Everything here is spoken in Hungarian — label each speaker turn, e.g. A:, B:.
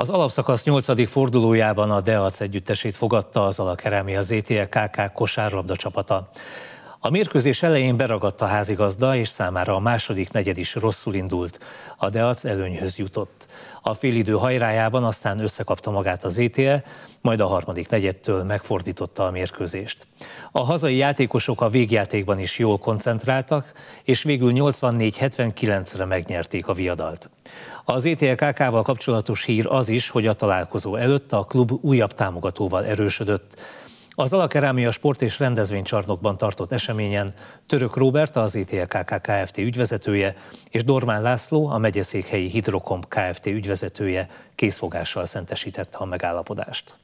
A: Az alapszakasz 8. fordulójában a Deac együttesét fogadta az Alakerámia ZTE KK kosárlabda csapata. A mérkőzés elején beragadt a házigazda, és számára a második negyed is rosszul indult. A Deac előnyhöz jutott. A félidő hajrájában aztán összekapta magát az ETL, e, majd a harmadik negyedtől megfordította a mérkőzést. A hazai játékosok a végjátékban is jól koncentráltak, és végül 84-79-re megnyerték a viadalt. Az ETL-KK-val e kapcsolatos hír az is, hogy a találkozó előtt a klub újabb támogatóval erősödött. Az Alakerámia Sport és Rendezvénycsarnokban tartott eseményen Török Róbert, az ITLKK Kft. ügyvezetője, és Dormán László, a megyeszékhelyi hidrokom Kft. ügyvezetője készfogással szentesítette a megállapodást.